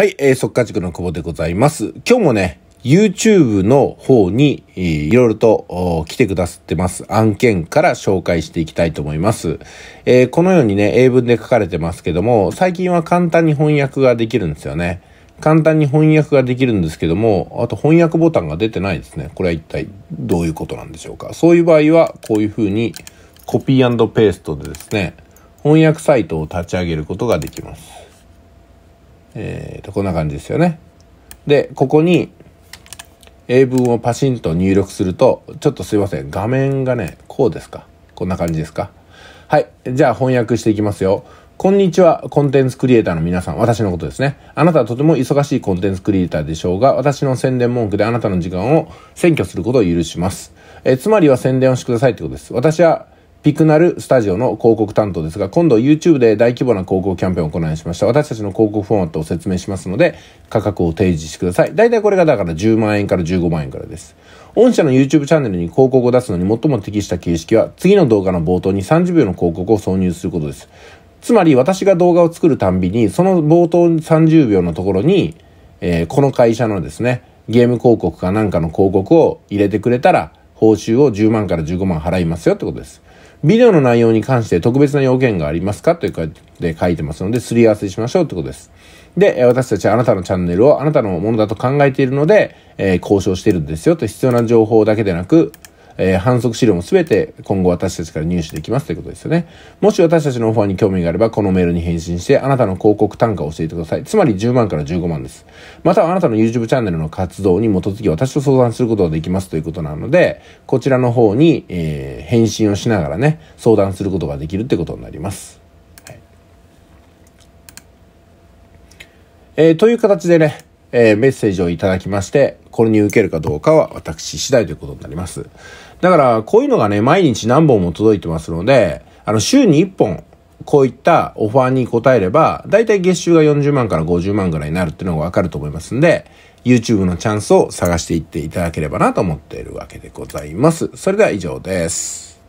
はい、えー、速稼塾の久保でございます。今日もね、YouTube の方に、えー、いろいろと来てくださってます案件から紹介していきたいと思います。えー、このようにね、英文で書かれてますけども、最近は簡単に翻訳ができるんですよね。簡単に翻訳ができるんですけども、あと翻訳ボタンが出てないですね。これは一体どういうことなんでしょうか。そういう場合は、こういうふうにコピーペーストでですね、翻訳サイトを立ち上げることができます。えーと、こんな感じですよね。で、ここに英文をパシンと入力すると、ちょっとすいません。画面がね、こうですかこんな感じですかはい。じゃあ翻訳していきますよ。こんにちは、コンテンツクリエイターの皆さん。私のことですね。あなたはとても忙しいコンテンツクリエイターでしょうが、私の宣伝文句であなたの時間を占拠することを許します。えつまりは宣伝をしてくださいってことです。私はピクナルスタジオの広告担当ですが、今度 YouTube で大規模な広告キャンペーンを行いしました。私たちの広告フォーマットを説明しますので、価格を提示してください。大体これがだから10万円から15万円からです。御社の YouTube チャンネルに広告を出すのに最も適した形式は、次の動画の冒頭に30秒の広告を挿入することです。つまり、私が動画を作るたんびに、その冒頭30秒のところに、えー、この会社のですね、ゲーム広告かなんかの広告を入れてくれたら、報酬を10万から15万払いますよってことです。ビデオの内容に関して特別な要件がありますかというかで書いてますので、すり合わせしましょうってことです。で、私たちはあなたのチャンネルをあなたのものだと考えているので、えー、交渉してるんですよと必要な情報だけでなく、えー、反則資料も全て今後私たちから入手できますということですよね。もし私たちのオファーに興味があれば、このメールに返信して、あなたの広告単価を教えてください。つまり10万から15万です。またはあなたの YouTube チャンネルの活動に基づき私と相談することができますということなので、こちらの方に、えー、返信をしながらね、相談することができるってことになります。はい、えー、という形でね、えー、メッセージをいただきまして、これに受けるかどうかは私次第ということになります。だから、こういうのがね、毎日何本も届いてますので、あの、週に1本、こういったオファーに応えれば、だいたい月収が40万から50万ぐらいになるっていうのがわかると思いますんで、YouTube のチャンスを探していっていただければなと思っているわけでございます。それでは以上です。